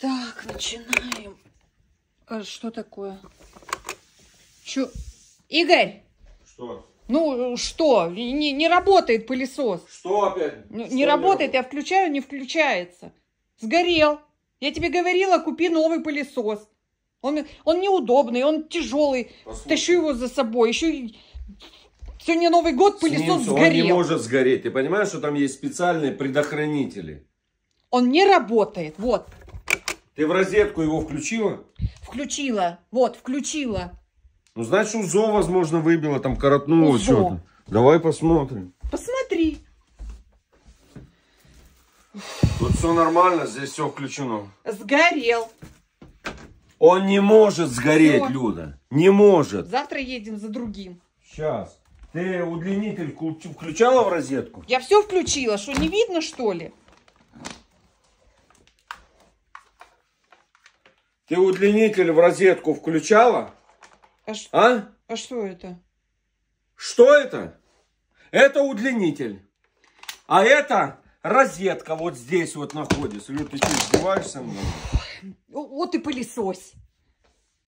Так, начинаем. А что такое? Чё? Игорь! Что? Ну что, не, не работает пылесос. Что опять? Не, ну, что не работает, я включаю, не включается. Сгорел. Я тебе говорила, купи новый пылесос. Он, он неудобный, он тяжелый. Послушай. Тащу его за собой. Еще сегодня Новый год, пылесос Снизу, сгорел. Он не может сгореть. Ты понимаешь, что там есть специальные предохранители? Он не работает. Вот. Ты в розетку его включила? Включила. Вот, включила. Ну, значит, УЗО, возможно, выбило, там коротнуло что-то. Давай посмотрим. Посмотри. Тут все нормально, здесь все включено. Сгорел. Он не может сгореть, все. Люда. Не может. Завтра едем за другим. Сейчас. Ты удлинитель включала в розетку? Я все включила. Что, не видно, что ли? Ты удлинитель в розетку включала? А, ш... а? а что это? Что это? Это удлинитель. А это розетка вот здесь вот находится. Люд, ты что, издеваешься мной? Ну, вот и пылесось.